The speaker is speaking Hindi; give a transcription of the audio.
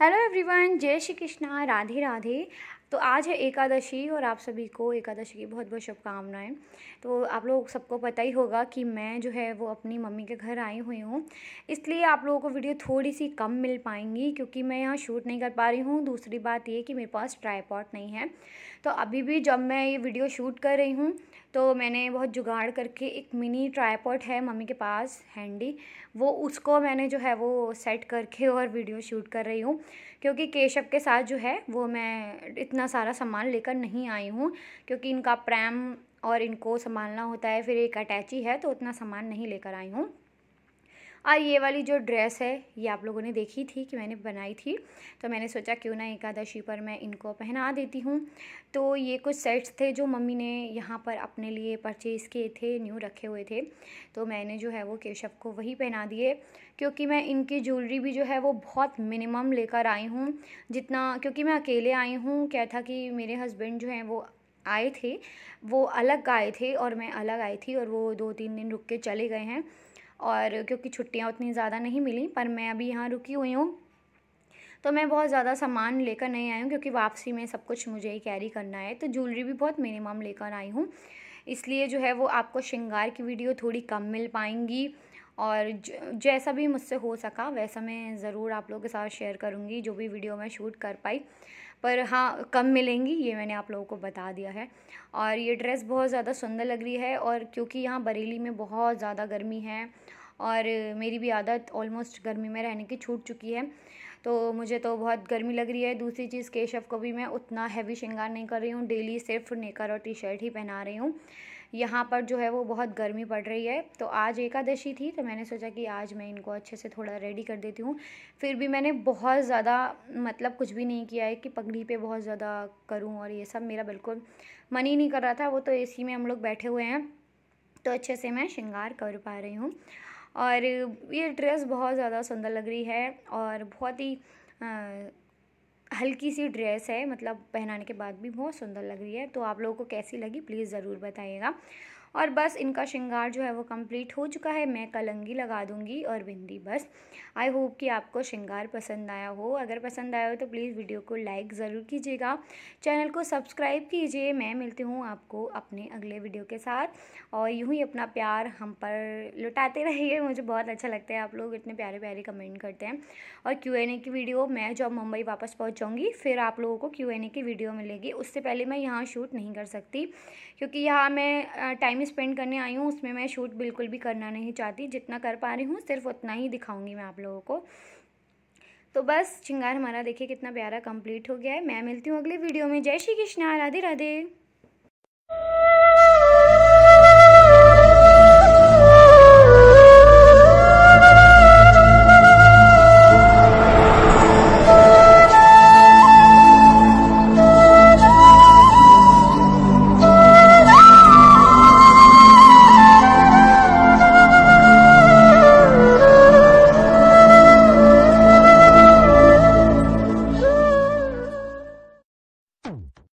हेलो एवरीवन जय श्री कृष्णा राधे राधे तो आज है एकादशी और आप सभी को एकादशी की बहुत बहुत शुभकामनाएं तो आप लोग सबको पता ही होगा कि मैं जो है वो अपनी मम्मी के घर आई हुई हूँ इसलिए आप लोगों को वीडियो थोड़ी सी कम मिल पाएंगी क्योंकि मैं यहाँ शूट नहीं कर पा रही हूँ दूसरी बात ये कि मेरे पास ट्राईपॉट नहीं है तो अभी भी जब मैं ये वीडियो शूट कर रही हूँ तो मैंने बहुत जुगाड़ करके एक मिनी ट्राईपॉड है मम्मी के पास हैंडी वो उसको मैंने जो है वो सेट करके और वीडियो शूट कर रही हूँ क्योंकि केशव के साथ जो है वो मैं इतना सारा सामान लेकर नहीं आई हूँ क्योंकि इनका प्रैम और इनको संभालना होता है फिर एक अटैची है तो उतना सामान नहीं लेकर आई हूँ और ये वाली जो ड्रेस है ये आप लोगों ने देखी थी कि मैंने बनाई थी तो मैंने सोचा क्यों ना एकादशी पर मैं इनको पहना देती हूँ तो ये कुछ सेट्स थे जो मम्मी ने यहाँ पर अपने लिए परचेज़ किए थे न्यू रखे हुए थे तो मैंने जो है वो केशव को वही पहना दिए क्योंकि मैं इनकी ज्वेलरी भी जो है वो बहुत मिनिमम लेकर आई हूँ जितना क्योंकि मैं अकेले आई हूँ क्या था कि मेरे हस्बैंड जो हैं वो आए थे वो अलग आए थे और मैं अलग आई थी और वो दो तीन दिन रुक के चले गए हैं और क्योंकि छुट्टियाँ उतनी ज़्यादा नहीं मिली पर मैं अभी यहाँ रुकी हुई हूँ तो मैं बहुत ज़्यादा सामान लेकर नहीं आई हूँ क्योंकि वापसी में सब कुछ मुझे ही कैरी करना है तो ज्वेलरी भी बहुत मिनिमम लेकर आई हूँ इसलिए जो है वो आपको श्रृंगार की वीडियो थोड़ी कम मिल पाएंगी और जैसा भी मुझसे हो सका वैसा मैं ज़रूर आप लोगों के साथ शेयर करूँगी जो भी वीडियो मैं शूट कर पाई पर हाँ कम मिलेंगी ये मैंने आप लोगों को बता दिया है और ये ड्रेस बहुत ज़्यादा सुंदर लग रही है और क्योंकि यहाँ बरेली में बहुत ज़्यादा गर्मी है और मेरी भी आदत ऑलमोस्ट गर्मी में रहने की छूट चुकी है तो मुझे तो बहुत गर्मी लग रही है दूसरी चीज़ केशव को भी मैं उतना हैवी श्रृंगार नहीं कर रही हूँ डेली सिर्फ नेकर और टी शर्ट ही पहना रही हूँ यहाँ पर जो है वो बहुत गर्मी पड़ रही है तो आज एकादशी थी तो मैंने सोचा कि आज मैं इनको अच्छे से थोड़ा रेडी कर देती हूँ फिर भी मैंने बहुत ज़्यादा मतलब कुछ भी नहीं किया है कि पगड़ी पे बहुत ज़्यादा करूँ और ये सब मेरा बिल्कुल मन ही नहीं कर रहा था वो तो ए में हम लोग बैठे हुए हैं तो अच्छे से मैं श्रृंगार कर पा रही हूँ और ये ड्रेस बहुत ज़्यादा सुंदर लग रही है और बहुत ही हल्की सी ड्रेस है मतलब पहनाने के बाद भी बहुत सुंदर लग रही है तो आप लोगों को कैसी लगी प्लीज़ ज़रूर बताइएगा और बस इनका श्रृंगार जो है वो कंप्लीट हो चुका है मैं कलंगी लगा दूँगी और बिंदी बस आई होप कि आपको श्रृंगार पसंद आया हो अगर पसंद आया हो तो प्लीज़ वीडियो को लाइक ज़रूर कीजिएगा चैनल को सब्सक्राइब कीजिए मैं मिलती हूँ आपको अपने अगले वीडियो के साथ और यूँ ही अपना प्यार हम पर लुटाते रहिए मुझे बहुत अच्छा लगता है आप लोग इतने प्यारे प्यारे कमेंट करते हैं और क्यू एन ए की वीडियो मैं जब मुंबई वापस पहुँचाऊँगी फिर आप लोगों को क्यू एन ए की वीडियो मिलेगी उससे पहले मैं यहाँ शूट नहीं कर सकती क्योंकि यहाँ मैं टाइम स्पेंड करने आई हूँ उसमें मैं शूट बिल्कुल भी करना नहीं चाहती जितना कर पा रही हूँ सिर्फ उतना ही दिखाऊंगी मैं आप लोगों को तो बस श्रृंगार हमारा देखिए कितना प्यारा कंप्लीट हो गया है मैं मिलती हूँ अगले वीडियो में जय श्री कृष्णा राधे राधे